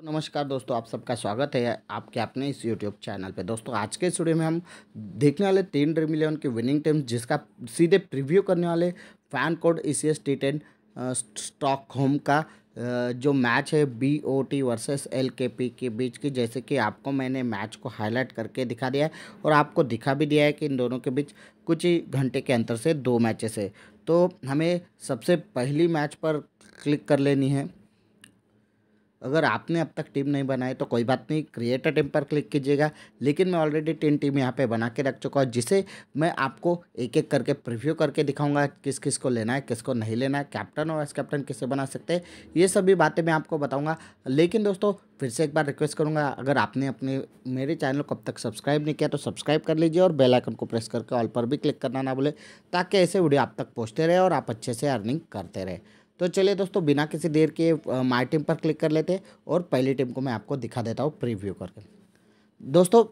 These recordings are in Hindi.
तो नमस्कार दोस्तों आप सबका स्वागत है आपके अपने इस यूट्यूब चैनल पे दोस्तों आज के स्टूडियो में हम देखने वाले तीन ड्रीम इलेवन की विनिंग टीम जिसका सीधे प्रीव्यू करने वाले fan code E C S T ten Stockholm का जो मैच है B O T versus L K P के बीच की जैसे कि आपको मैंने मैच को हाईलाइट करके दिखा दिया है और आपको दिखा भी दिया है कि इन दोनों के बीच कुछ ही घंटे के अंतर से दो मैचेस है तो हमें सबसे पहली मैच पर क्लिक कर लेनी है अगर आपने अब तक टीम नहीं बनाई तो कोई बात नहीं क्रिएटर टीम पर क्लिक कीजिएगा लेकिन मैं ऑलरेडी टेन टीम यहाँ पे बना के रख चुका हूँ जिसे मैं आपको एक एक करके प्रिव्यू करके दिखाऊंगा किस किस को लेना है किसको नहीं लेना है कैप्टन और वाइस कैप्टन किसे बना सकते हैं ये सभी बातें मैं आपको बताऊँगा लेकिन दोस्तों फिर से एक बार रिक्वेस्ट करूँगा अगर आपने अपने मेरे चैनल को अब तक सब्सक्राइब नहीं किया तो सब्सक्राइब कर लीजिए और बेल आइकन को प्रेस करके ऑल पर भी क्लिक करना ना भूले ताकि ऐसे वीडियो आप तक पहुँचते रहे और आप अच्छे से अर्निंग करते रहे तो चलिए दोस्तों बिना किसी देर के माई टीम पर क्लिक कर लेते हैं और पहली टीम को मैं आपको दिखा देता हूँ प्रीव्यू करके दोस्तों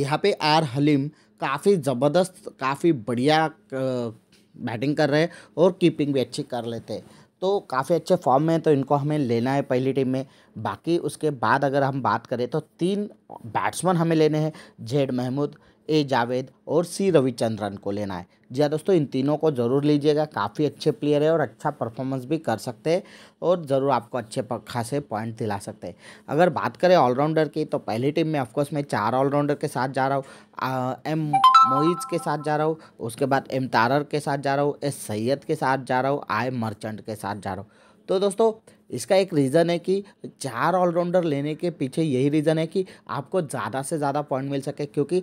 यहाँ पे आर हलीम काफ़ी ज़बरदस्त काफ़ी बढ़िया बैटिंग कर रहे हैं और कीपिंग भी अच्छी कर लेते हैं तो काफ़ी अच्छे फॉर्म में तो इनको हमें लेना है पहली टीम में बाकी उसके बाद अगर हम बात करें तो तीन बैट्समैन हमें लेने हैं जेड महमूद ए जावेद और सी रविचंद्रन को लेना है जी हाँ दोस्तों इन तीनों को ज़रूर लीजिएगा काफ़ी अच्छे प्लेयर है और अच्छा परफॉर्मेंस भी कर सकते हैं और ज़रूर आपको अच्छे खासे पॉइंट दिला सकते हैं अगर बात करें ऑलराउंडर की तो पहली टीम में ऑफकोर्स मैं चार ऑलराउंडर के साथ जा रहा हूँ एम मोइज के साथ जा रहा हूँ उसके बाद एम तारर के साथ जा रहा हूँ एस सैयद के साथ जा रहा हूँ आई मर्चेंट के साथ जा रहा हूँ तो दोस्तों इसका एक रीज़न है कि चार ऑलराउंडर लेने के पीछे यही रीज़न है कि आपको ज़्यादा से ज़्यादा पॉइंट मिल सके क्योंकि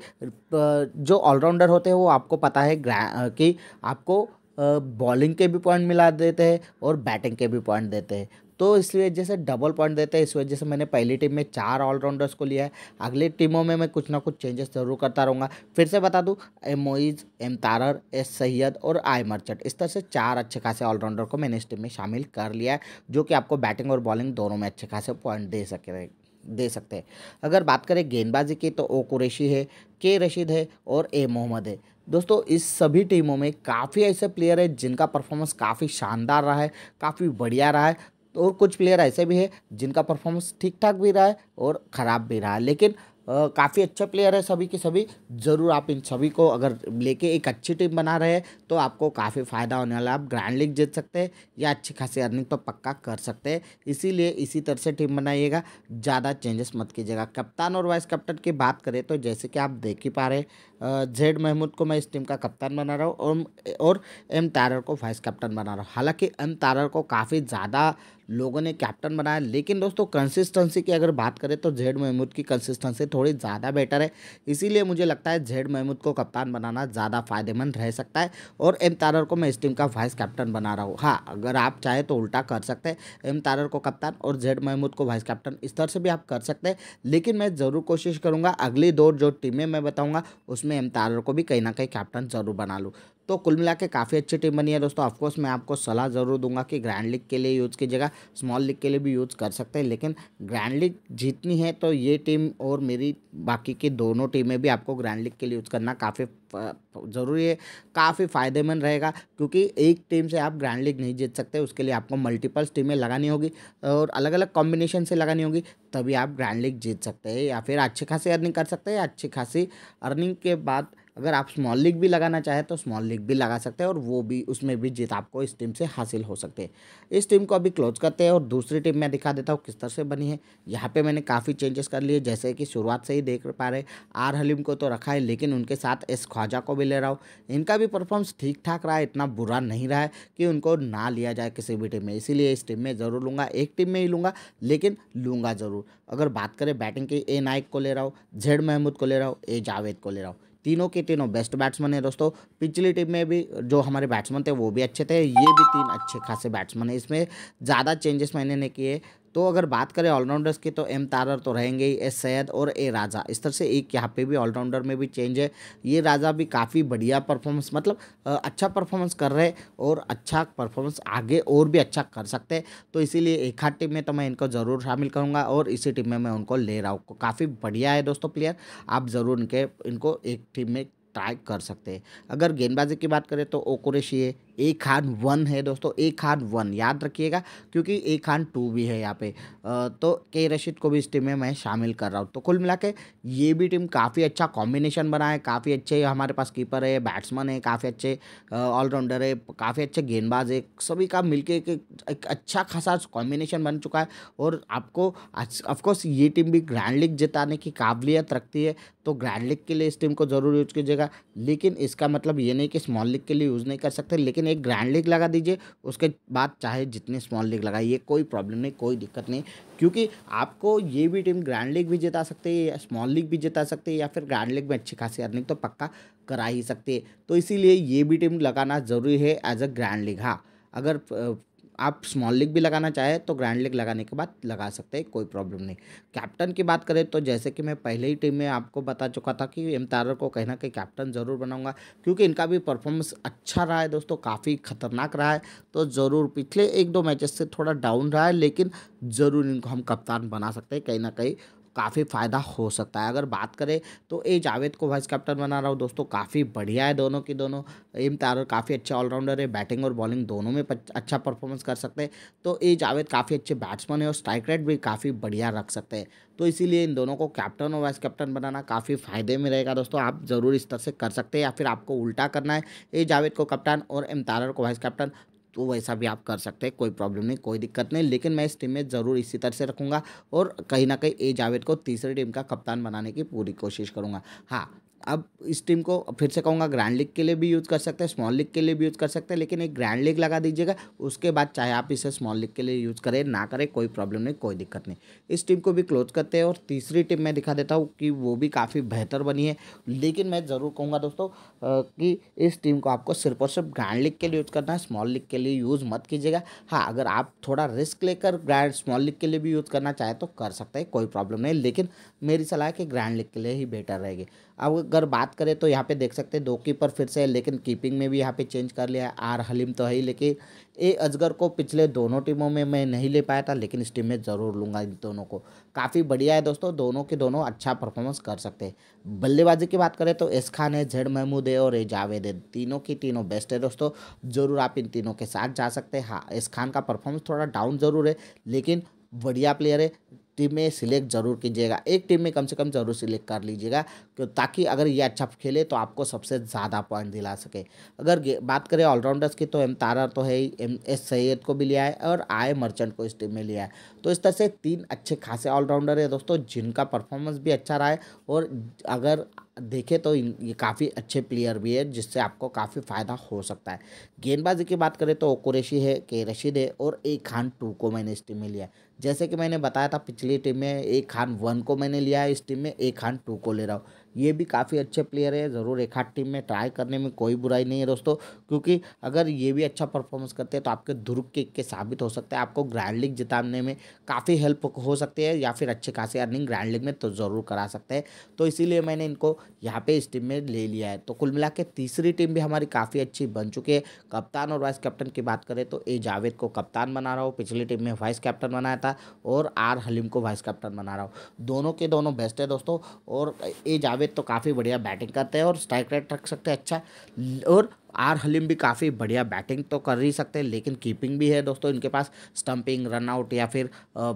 जो ऑलराउंडर होते हैं वो आपको पता है कि आपको बॉलिंग के भी पॉइंट मिला देते हैं और बैटिंग के भी पॉइंट देते हैं तो इस वजह से डबल पॉइंट देते हैं इस वजह से मैंने पहली टीम में चार ऑलराउंडर्स को लिया है अगली टीमों में मैं कुछ ना कुछ चेंजेस ज़रूर करता रहूँगा फिर से बता दूँ M Moiz M Tarar S Syed और आई मर्चेंट इस तरह से चार अच्छे खासे ऑलराउंडर को मैंने इस टीम में शामिल कर लिया है जो कि आपको बैटिंग और बॉलिंग दोनों में अच्छे खासे पॉइंट दे सके दे सकते हैं अगर बात करें गेंदबाजी की तो ओ कुरैशी है के रशीद है और ए मोहम्मद है दोस्तों इस सभी टीमों में काफ़ी ऐसे प्लेयर हैं जिनका परफॉर्मेंस काफ़ी शानदार रहा है काफ़ी बढ़िया रहा है और कुछ प्लेयर ऐसे भी है जिनका परफॉर्मेंस ठीक ठाक भी रहा है और ख़राब भी रहा है लेकिन काफ़ी अच्छे प्लेयर है सभी के सभी ज़रूर आप इन सभी को अगर लेके एक अच्छी टीम बना रहे हैं तो आपको काफ़ी फ़ायदा होने वाला है आप ग्रैंड लीग जीत सकते हैं या अच्छी खासी अर्निंग तो पक्का कर सकते हैं इसीलिए इसी तरह से टीम बनाइएगा ज़्यादा चेंजेस मत कीजिएगा कप्तान और वाइस कैप्टन की बात करें तो जैसे कि आप देख ही पा रहे जेड महमूद को मैं इस टीम का कप्तान बना रहा हूँ और एम तारर को वाइस कैप्टन बना रहा हूँ हालाँकि एम तारर को काफ़ी ज़्यादा लोगों ने कैप्टन बनाया लेकिन दोस्तों कंसिस्टेंसी की अगर बात करें तो जेड महमूद की कंसिस्टेंसी थोड़ी ज़्यादा बेटर है इसीलिए मुझे लगता है जेड महमूद को कप्तान बनाना ज़्यादा फायदेमंद रह सकता है और एम तारर को मैं इस टीम का वाइस कैप्टन बना रहा हूँ हाँ अगर आप चाहें तो उल्टा कर सकते हैं एम तारर को कप्तान और जेड महमूद को वाइस कैप्टन इस तरह से भी आप कर सकते हैं लेकिन मैं ज़रूर कोशिश करूँगा अगली दौर जो टीमें मैं बताऊँगा उसमें एम तारर को भी कहीं ना कहीं कैप्टन ज़रूर बना लूँ तो कुल मिला के काफ़ी अच्छी टीम बनी है दोस्तों ऑफकोर्स मैं आपको सलाह ज़रूर दूंगा कि ग्रैंड लीग के लिए यूज़ कीजिएगा स्मॉल लीग के लिए भी यूज़ कर सकते हैं लेकिन ग्रैंड लीग जीतनी है तो ये टीम और मेरी बाकी की दोनों टीमें भी आपको ग्रैंड लीग के लिए यूज़ करना काफ़ी ज़रूरी है काफ़ी फ़ायदेमंद रहेगा क्योंकि एक टीम से आप ग्रैंड लीग नहीं जीत सकते उसके लिए आपको मल्टीपल्स टीमें लगानी होगी और अलग अलग कॉम्बिनेशन से लगानी होगी तभी आप ग्रैंड लीग जीत सकते हैं या फिर अच्छी खासी अर्निंग कर सकते हैं अच्छी खासी अर्निंग के बाद अगर आप स्मॉल लीग भी लगाना चाहें तो स्मॉल लीग भी लगा सकते हैं और वो भी उसमें भी जीत आपको इस टीम से हासिल हो सकते हैं इस टीम को अभी क्लोज करते हैं और दूसरी टीम मैं दिखा देता हूँ किस तरह से बनी है यहाँ पे मैंने काफ़ी चेंजेस कर लिए जैसे कि शुरुआत से ही देख पा रहे आर हलीम को तो रखा है लेकिन उनके साथ एस ख्वाजा को भी ले रहा हूँ इनका भी परफॉर्मेंस ठीक ठाक रहा है इतना बुरा नहीं रहा है कि उनको ना लिया जाए किसी भी टीम में इसीलिए इस टीम में ज़रूर लूँगा एक टीम में ही लूँगा लेकिन लूँगा ज़रूर अगर बात करें बैटिंग की ए नाइक को ले रहा हूँ जेड महमूद को ले रहा हूँ ए जावेद को ले रहा हूँ तीनों के तीनों बेस्ट बैट्समैन है दोस्तों पिछली टीम में भी जो हमारे बैट्समैन थे वो भी अच्छे थे ये भी तीन अच्छे खासे बैट्समैन है इसमें ज़्यादा चेंजेस मैंने नहीं किए तो अगर बात करें ऑलराउंडर्स की तो एम तारर तो रहेंगे ही एस सैद और ए राजा इस तरह से एक यहाँ पे भी ऑलराउंडर में भी चेंज है ये राजा भी काफ़ी बढ़िया परफॉर्मेंस मतलब अच्छा परफॉर्मेंस कर रहे और अच्छा परफॉर्मेंस आगे और भी अच्छा कर सकते हैं तो इसीलिए एक हाथ टीम में तो मैं इनको ज़रूर शामिल करूँगा और इसी टीम में मैं उनको ले रहा हूँ काफ़ी बढ़िया है दोस्तों प्लेयर आप ज़रूर इनके इनको एक टीम में ट्राई कर सकते हैं अगर गेंदबाजी की बात करें तो ओकुरेशी है ए खान वन है दोस्तों ए खान वन याद रखिएगा क्योंकि ए खान टू भी है यहाँ पे तो के रशीद को भी इस टीम में मैं शामिल कर रहा हूँ तो कुल मिला के ये भी टीम काफ़ी अच्छा कॉम्बिनेशन बना है काफ़ी अच्छे हमारे पास कीपर है बैट्समैन है काफ़ी अच्छे ऑलराउंडर है काफ़ी अच्छे गेंदबाज है सभी का मिल के एक अच्छा खासा कॉम्बिनेशन बन चुका है और आपको ऑफकोर्स ये टीम भी ग्रैंड लीग जिताने की काबिलियत रखती है तो ग्रैंड लीग के लिए इस टीम को ज़रूर यूज कीजिएगा लेकिन इसका मतलब ये नहीं कि स्मॉल लीग के लिए यूज़ नहीं कर सकते लेकिन में एक ग्रैंड लीग लगा दीजिए उसके बाद चाहे जितने स्मॉल लीग लगाइए कोई प्रॉब्लम नहीं कोई दिक्कत नहीं क्योंकि आपको ये भी टीम ग्रैंड लीग भी जिता सकती है या स्मॉल लीग भी जिता सकती है या फिर ग्रैंड लीग में अच्छी खासी अर्निंग तो पक्का करा ही सकती है तो इसीलिए ये भी टीम लगाना ज़रूरी है एज अ ग्रैंड लीग हाँ अगर आप स्मॉल लीग भी लगाना चाहें तो ग्रैंड लीग लगाने के बाद लगा सकते हैं कोई प्रॉब्लम नहीं कैप्टन की बात करें तो जैसे कि मैं पहले ही टीम में आपको बता चुका था कि एम तारर को कहना कि कैप्टन ज़रूर बनाऊंगा क्योंकि इनका भी परफॉर्मेंस अच्छा रहा है दोस्तों काफ़ी खतरनाक रहा है तो ज़रूर पिछले एक दो मैचेस से थोड़ा डाउन रहा है लेकिन ज़रूर इनको हम कप्तान बना सकते हैं कहीं ना कहीं काफ़ी फ़ायदा हो सकता है अगर बात करें तो ए जावेद को वाइस कैप्टन बना रहा हूँ दोस्तों काफ़ी बढ़िया है दोनों की दोनों एम तारर काफ़ी अच्छे ऑलराउंडर है बैटिंग और बॉलिंग दोनों में अच्छा परफॉर्मेंस कर सकते हैं तो ए जावेद काफ़ी अच्छे बैट्समैन है और स्ट्राइक रेट भी काफ़ी बढ़िया रख सकते हैं तो इसीलिए इन दोनों को कैप्टन और वाइस कैप्टन बनाना काफ़ी फ़ायदे में रहेगा दोस्तों आप ज़रूर इस तरह से कर सकते हैं या फिर आपको उल्टा करना है ए जावेद को कप्टान और एम तारर को वाइस कैप्टन तो वैसा भी आप कर सकते हैं कोई प्रॉब्लम नहीं कोई दिक्कत नहीं लेकिन मैं इस टीम में ज़रूर इसी तरह से रखूँगा और कहीं ना कहीं ए जावेद को तीसरी टीम का कप्तान बनाने की पूरी कोशिश करूँगा हाँ अब इस टीम को फिर से कहूँगा ग्रैंड लीग के लिए भी यूज़ कर सकते हैं स्मॉल लीग के लिए भी यूज़ कर सकते हैं लेकिन एक ग्रैंड लीग लगा दीजिएगा उसके बाद चाहे आप इसे स्मॉल लीग के लिए यूज़ करें ना करें कोई प्रॉब्लम नहीं कोई दिक्कत नहीं इस टीम को भी क्लोज करते हैं और तीसरी टीम मैं दिखा देता हूँ कि वो भी काफ़ी बेहतर बनी है लेकिन मैं ज़रूर कहूँगा दोस्तों कि इस टीम को आपको सिर्फ और सिर्फ ग्रैंड लीग के लिए यूज़ करना है स्मॉल लीग के लिए यूज़ मत कीजिएगा हाँ अगर आप थोड़ा रिस्क लेकर ग्रैंड स्मॉल लीग के लिए भी यूज़ करना चाहें तो कर सकते हैं कोई प्रॉब्लम नहीं लेकिन मेरी सलाह है कि ग्रैंड लीग के लिए ही बेटर रहेगी अब अगर बात करें तो यहाँ पे देख सकते हैं दो कीपर फिर से लेकिन कीपिंग में भी यहाँ पे चेंज कर लिया है आर हलीम तो है ही लेकिन ए अजगर को पिछले दोनों टीमों में मैं नहीं ले पाया था लेकिन इस टीम में ज़रूर लूँगा इन दोनों को काफ़ी बढ़िया है दोस्तों दोनों के दोनों अच्छा परफॉर्मेंस कर सकते हैं बल्लेबाजी की बात करें तो एस खान है जेड महमूद है और ए जावेद है तीनों की तीनों बेस्ट है दोस्तों ज़रूर आप इन तीनों के साथ जा सकते हैं हाँ एस खान का परफॉर्मेंस थोड़ा डाउन ज़रूर है लेकिन बढ़िया प्लेयर है टीम में सिलेक्ट जरूर कीजिएगा एक टीम में कम से कम जरूर सिलेक्ट कर लीजिएगा ताकि अगर ये अच्छा खेले तो आपको सबसे ज़्यादा पॉइंट दिला सके अगर बात करें ऑलराउंडर्स की तो एम तारा तो है ही एम एस सैयद को भी लिया है और आए मर्चेंट को इस टीम में लिया है तो इस तरह से तीन अच्छे खासे ऑलराउंडर है दोस्तों जिनका परफॉर्मेंस भी अच्छा रहा है और अगर देखें तो ये काफ़ी अच्छे प्लेयर भी है जिससे आपको काफ़ी फ़ायदा हो सकता है गेंदबाजी की बात करें तो ओकुरेशी है के रशीद है और ए खान टू को मैंने इस टीम में लिया जैसे कि मैंने बताया था पिछली टीम में ए खान वन को मैंने लिया है इस टीम में ए खान टू को ले रहा हूँ ये भी काफ़ी अच्छे प्लेयर है ज़रूर एक आध टीम में ट्राई करने में कोई बुराई नहीं है दोस्तों क्योंकि अगर ये भी अच्छा परफॉर्मेंस करते हैं तो आपके ध्रुव के, इक्के साबित हो सकते हैं आपको ग्रैंड लीग जिताने में काफ़ी हेल्प हो सकती है या फिर अच्छे खासी अर्निंग ग्रैंड लीग में तो ज़रूर करा सकते हैं तो इसीलिए मैंने इनको यहाँ पर इस टीम में ले लिया है तो कुल मिला तीसरी टीम भी हमारी काफ़ी अच्छी बन चुकी है कप्तान और वाइस कैप्टन की बात करें तो ए जावेद को कप्तान बना रहा हूँ पिछली टीम में वाइस कैप्टन बनाया था और आर हलीम को वाइस कैप्टन बना रहा हूँ दोनों के दोनों बेस्ट है दोस्तों और ए जावेद जावेद तो काफ़ी बढ़िया बैटिंग करते हैं और स्ट्राइक रेट रख सकते हैं अच्छा और आर हलीम भी काफ़ी बढ़िया बैटिंग तो कर ही सकते हैं लेकिन कीपिंग भी है दोस्तों इनके पास स्टंपिंग रनआउट या फिर आ,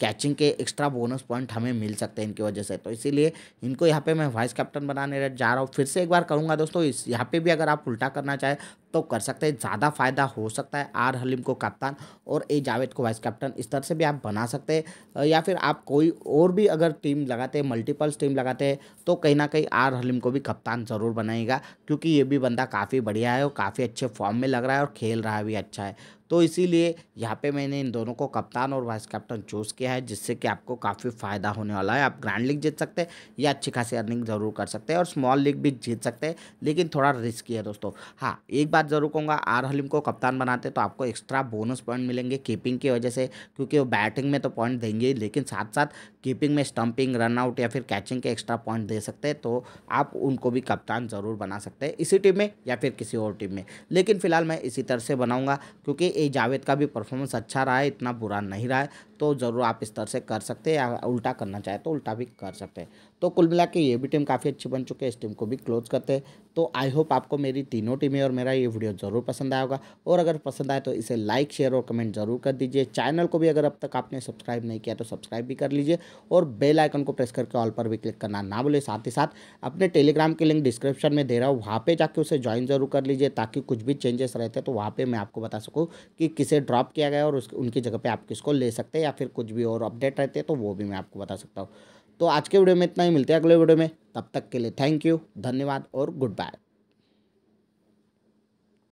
कैचिंग के एक्स्ट्रा बोनस पॉइंट हमें मिल सकते हैं इनकी वजह से तो इसीलिए इनको यहाँ पे मैं वाइस कैप्टन बनाने जा रहा हूँ फिर से एक बार करूँगा दोस्तों इस यहाँ पर भी अगर आप उल्टा करना चाहें तो कर सकते हैं ज़्यादा फायदा हो सकता है आर हलीम को कप्तान और ए जावेद को वाइस कैप्टन इस तरह से भी आप बना सकते हैं या फिर आप कोई और भी अगर टीम लगाते हैं मल्टीपल्स टीम लगाते हैं तो कहीं ना कहीं आर हलीम को भी कप्तान ज़रूर बनाएगा क्योंकि ये भी बंदा काफ़ी बढ़िया बढ़िया है और काफ़ी अच्छे फॉर्म में लग रहा है और खेल रहा भी अच्छा है तो इसीलिए यहाँ पे मैंने इन दोनों को कप्तान और वाइस कैप्टन चूज़ किया है जिससे कि आपको काफ़ी फ़ायदा होने वाला है आप ग्रैंड लीग जीत सकते हैं या अच्छी खासी अर्निंग ज़रूर कर सकते हैं और स्मॉल लीग भी जीत सकते हैं लेकिन थोड़ा रिस्की है दोस्तों हाँ एक बात ज़रूर कहूँगा आर हलीम को कप्तान बनाते तो आपको एक्स्ट्रा बोनस पॉइंट मिलेंगे कीपिंग की वजह से क्योंकि वो बैटिंग में तो पॉइंट देंगे लेकिन साथ साथ कीपिंग में स्टंपिंग रनआउट या फिर कैचिंग के एक्स्ट्रा पॉइंट दे सकते हैं तो आप उनको भी कप्तान ज़रूर बना सकते हैं इसी टीम में या फिर किसी और टीम में लेकिन फिलहाल मैं इसी तरह से बनाऊँगा क्योंकि ए जावेद का भी परफॉर्मेंस अच्छा रहा है इतना बुरा नहीं रहा है तो ज़रूर आप इस तरह से कर सकते हैं या उल्टा करना चाहे तो उल्टा भी कर सकते हैं तो कुल मिला के ये भी टीम काफ़ी अच्छी बन चुकी है इस टीम को भी क्लोज करते हैं तो आई होप आपको मेरी तीनों टीमें और मेरा ये वीडियो ज़रूर पसंद आया होगा और अगर पसंद आए तो इसे लाइक शेयर और कमेंट जरूर कर दीजिए चैनल को भी अगर अब तक आपने सब्सक्राइब नहीं किया तो सब्सक्राइब भी कर लीजिए और बेल आइकन को प्रेस करके ऑल पर भी क्लिक करना ना भूले साथ ही साथ अपने टेलीग्राम के लिंक डिस्क्रिप्शन में दे रहा हूँ वहाँ पर जाकर उसे ज्वाइन जरूर कर लीजिए ताकि कुछ भी चेंजेस रहते तो वहाँ पर मैं आपको बता सकूँ कि किसे ड्रॉप किया गया और उस उनकी जगह पे आप किसको ले सकते हैं या फिर कुछ भी और अपडेट रहते हैं तो वो भी मैं आपको बता सकता हूँ तो आज के वीडियो में इतना ही मिलते हैं अगले वीडियो में तब तक के लिए थैंक यू धन्यवाद और गुड बाय